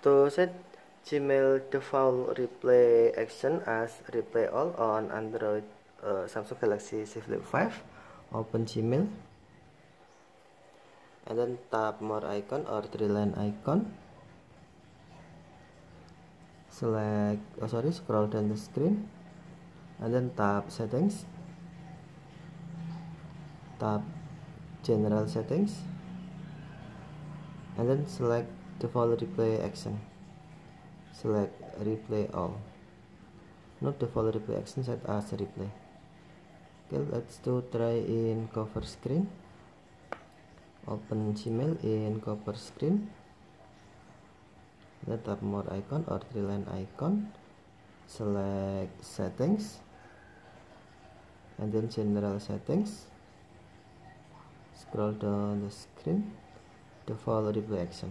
To set Gmail default replay action as replay all on Android uh, Samsung Galaxy Z Flip 5, open Gmail, and then tap more icon or three line icon. Select, oh sorry, scroll down the screen, and then tap settings. Tap general settings, and then select To follow replay action, select replay all. Not to follow replay action set as replay. Okay, let's do try in cover screen. Open Gmail in cover screen. let tap more icon or three line icon. Select settings. And then general settings. Scroll down the screen to follow replay action.